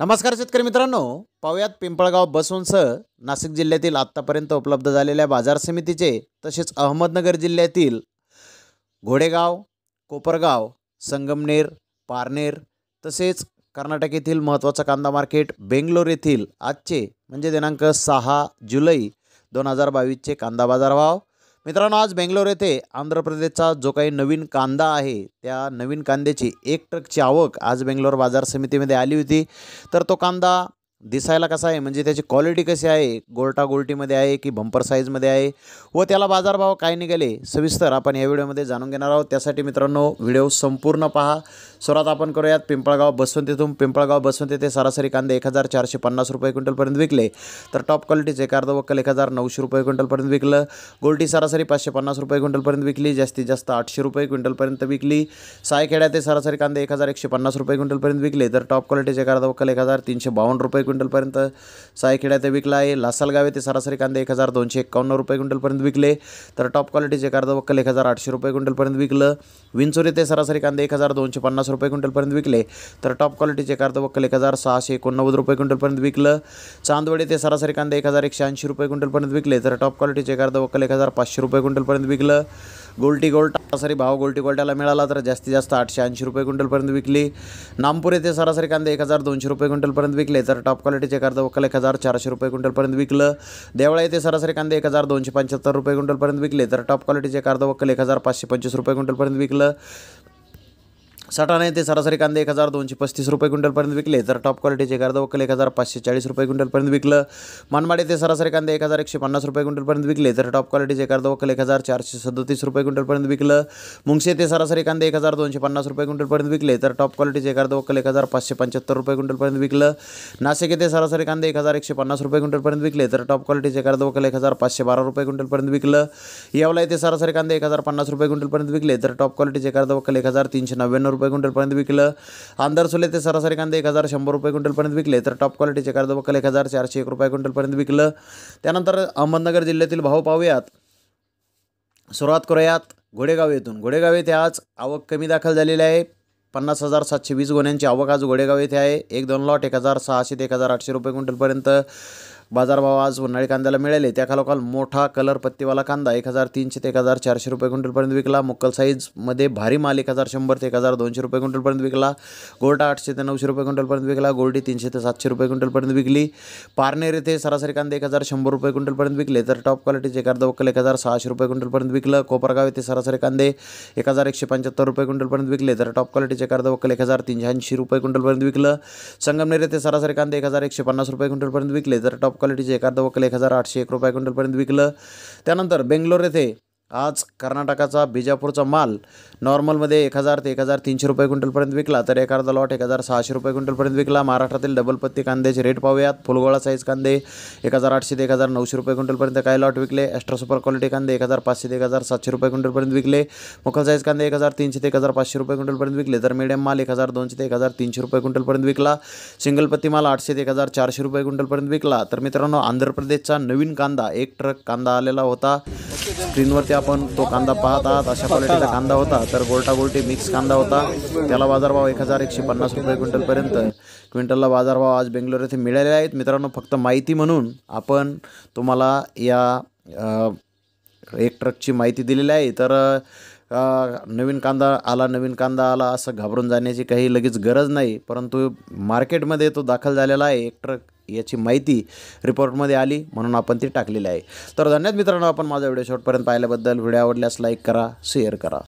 नमस्कार शेतकरी मित्रांनो पाहुयात पिंपळगाव बसवूनसह नाशिक जिल्ह्यातील आत्तापर्यंत उपलब्ध झालेल्या बाजार समितीचे तसेच अहमदनगर जिल्ह्यातील घोडेगाव कोपरगाव संगमनेर पारनेर तसेच कर्नाटक येथील महत्त्वाचं कांदा मार्केट बेंगलोर येथील आजचे म्हणजे दिनांक सहा जुलै दोन हजार बावीसचे कांदा बाजारभाव मित्रांनो आज बेंगलोर येथे आंध्र प्रदेशचा जो काही नवीन कांदा आहे त्या नवीन कांद्याची एक ट्रकची आवक आज बेंगलोर बाजार समितीमध्ये आली होती तर तो कांदा दिसायला कसा आहे म्हणजे त्याची क्वालिटी कशी आहे गोल्टा गोल्टीमध्ये आहे की बंपर साईजमध्ये आहे व त्याला बाजारभाव काय निघाले सविस्तर आपण या व्हिडिओमध्ये जाणून घेणार आहोत त्यासाठी मित्रांनो व्हिडिओ संपूर्ण पहा सुरुवात आपण करूयात पिंपळगाव बसवंतीतून पिंपळगाव बसवंती ते सरासरी कांदे एक हजार चारशे पन्नास रुपये क्विंटलपर्यंत विकले तर टॉप क्वालिटीचे कार्द वक्कल एक हजार नऊशे रुपये क्विंटलपर्यंत विकलं गोलटी सरासरी पाचशे पन्नास रुपये क्विंटलपर्यंत विकली जास्तीत जास्त आठशे रुपये क्विंटलपर्यंत विकली सायखेड्या ते सरासरी कांदे एक हजार एकशे पन्नास रुपये क्विंटलपर्यंत विकले तर टॉप क्वालिटीचे कार्द वक्कल एक हजार तीनशे बावन्न रुपये क्विंटलपर्यंत सायखेडा ते विकला आहे लासलगाव येथे सरासरी कांदे एक हजार दोनशे एक्कावन्न रुपये क्विंटलपर्यंत विकले तर टॉप क्वालिटीचे कांदा वक्कल एक हजार आठशे रुपये क्विंटलपर्यंत विकलं विंचूर येथे सरासरी कांदे एक हजार दोनशे पन्नास रुपये क्विंटलपर्यंत विकले तर टॉप क्वालिटीचे कांदा वक्कल एक हजार सहाशे एकोणनव्वद रुपये क्विंटलपर्यंत विकलं चांदवड येथे सरासरी कांदे एक हजार एकशे ऐंशी रुपये क्विंटलपर्यंत विकले तर टॉप क्वालिटीचे कांदा वक्कल एक हजार पाचशे रुपये क्विंटलपर्यंत विकलं गोल्टी गोल्ट सरासरी भाव गोल्टी गोल्ट्याला मिळाला तर जास्तीत जास्त आठशे ऐंशी रुपये क्विंटलपर्यंत विकली नामपूर येथे सरासरी कांदे एक हजार दोनशे रुपये क्विंटलपर्यंत विकले तर टॉप क्वालिटीचे कर्ज वक्कल एक हजार चारशे रुपये क्विंटलपर्यंत विकलं देवळा येथे सरासरी कांदे एक हजार दोनशे पंच्याहत्तर रुपये क्विंटलपर्यंत विकले तर टॉप क्वालिटीचे कर्ज वक्कल एक हजार पाचशे पंचवीस रुपये क्विंटलपर्यंत विकलं सटाणा येथे सरासरी कांदे एक हजार दोनशे पस्तीस रुपये क्विंटलपर्यंत विकले तर टॉप क्वालिटीचे गर्द वक्कल एक हजार पाचशे चाळीस रुपये क्विंटलपर्यंत विकलं मनमाड येथे सरासरी कांदे एक हजार एकशे पन्नास रुपये क्विंटलपर्यंत विकले तर टॉप क्वालिटीचे गर्द वक्कल एक हजार चारशे सदतीस रुपये क्विंटलपर्यंत विकलं मुंगशी येथे सरासरी कांदे एक हजार दोनशे पन्नास रुपये क्विंटलपर्यंत विकले तर टॉप क्वालिटीचे गर्द वक्कल एक हजार पाचशे पंच्याहत्तर रुपये क्विंटलपर्यंत विकलं नाशिक येथे सरासरी कांदे एक हजार एकशे पन्नास रुपये क्विंटलपर्यंत विकले तर टॉप क्वालिटीचे गर्द वक्कल एक हजार पाचशे बारा रुपये क्विंटलपर्यंत विकलं यावला येथे सरासरी कांदे एक हजार पन्नास रुपये क्विंटलपर्यंत विकले तर टॉप क्वालिटीचे गर्द वक्कल एक हजार तीनशे नव्याण्णव रुपये रुपये क्विंटलपर्यंत विकलं आंधार सोले ते सरासरी कांदे एक हजार शंभर रुपये क्विंटलपर्यंत विकले तर टॉप क्वालिटीचे कर्ज बक्कल एक हजार चारशे एक रुपये क्विंटलपर्यंत विकलं त्यानंतर अहमदनगर जिल्ह्यातील भाव पाहूयात सुरुवात करूयात घोडेगाव येथून घोडेगाव येथे आज आवक कमी दाखल झालेली आहे पन्नास हजार सातशे वीस गुन्ह्यांची आवक आज घोडेगाव येथे आहे एक दोन लॉट एक हजार सहाशे ते एक हजार आठशे रुपये क्विंटलपर्यंत बाजारभाव आज उन्हाळी कांद्याला मिळाले त्याखालोखाल मोठा कलर पत्तीवाला कांदा एक हजार तीनशे ते एक हजार चारशे रुपये क्विंटलपर्यंत विकला मुक्कल साईजमध्ये भारी माल एक हजार शंभर ते एक हजार दोनशे रुपये क्विंटलपर्यंत विकला गोल्टा आठशे ते नऊशे रुपये क्विंटलपर्यंत विकला गोल्डी तीनशे ते सातशे रुपये क्विंटलपर्यंत विकली पारनेर येथे सरासरी कांदे एक हजार शंभर रुपये क्विंटलपर्यंत विकले तर टॉप क्वालिटीचे एक अर्धा एक हजार सहाशे रुपये क्विंटलपर्यंत विकलं कोपरगाव येथे सरासरी कांदे एक हजार एकशे पंच्याहत्तर रुपये क्विंटलपर्यंत विकले तर टॉप क्वालिटीचे अर्धा वक्कल एक हजार तीनशे ऐंशी रुपये क्विंटलपर्यंत विकलं संगमनेर येथे सरासरी कांदे एक हजार एकशे पन्नास रुपये क्विंटलपर्यंत विकले तर टॉप क्वालिटीचे एखादं वकल एक हजार आठशे एक रुपये क्विंटलपर्यंत विकलं त्यानंतर बेंगलोर येथे आज कर्नाटकाचा बिजापूरचा माल नॉर्मलमध्ये एक हजार ते एक हजार तीनशे रुपये क्विंटलपर्यंत विकला तर एखादा लॉट एक हजार सहाशे रुपये क्विंटलपर्यंत विकला महाराष्ट्रातील डबल पत्ती कांद्याचे रेट पाहूयात फुलगोळा साईज कांदे एक हजार आठशे ते एक हजार नऊशे रुपये क्विंटलपर्यंत काय लॉट विकले एक्स्ट्रा सुपर क्वालिटी कांदे एक हजार पाचशे ते एक हजार सातशे रुपये क्विंटलपर्यंत विकले मुखल साईज कांदे एक हजार तीनशे ते एक हजार पाचशे रुपये क्विंटलपर्यंत विकले तर मिडियम माल एक हजार दोनशे ते एक हजार तीनशे रुपये क्विंटलपर्यंत विकला सिंगल पत्ती माल आठशे ते एक हजार चारशे रुपये क्विंटलपर्यंत विकला तर मित्रांनो आंध्र प्रदेशचा नवीन कांदा एक ट्रक कांदा आलेला होता स्क्रीनवरती आपण तो कांदा पाहत आहात अशा क्वालिटीचा कांदा होता तर गोलटा गोलटी मिक्स कांदा होता त्याला बाजारभाव एक हजार एकशे पन्नास रुपये क्विंटलपर्यंत क्विंटलला बाजारभाव आज बेंगलोर येथे मिळाले आहेत मित्रांनो फक्त माहिती म्हणून आपण तुम्हाला या एक ट्रकची माहिती दिलेली आहे तर नवीन कांदा आला नवीन कांदा आला असं घाबरून जाण्याची काही लगेच गरज नाही परंतु मार्केटमध्ये तो दाखल झालेला आहे एक ट्रक याची माहिती रिपोर्टमध्ये आली म्हणून आपण ती टाकलेली आहे तर धन्यवाद मित्रांनो आपण माझा व्हिडिओ शॉर्टपर्यंत पाहिल्याबद्दल व्हिडिओ आवडल्यास लाईक करा शेअर करा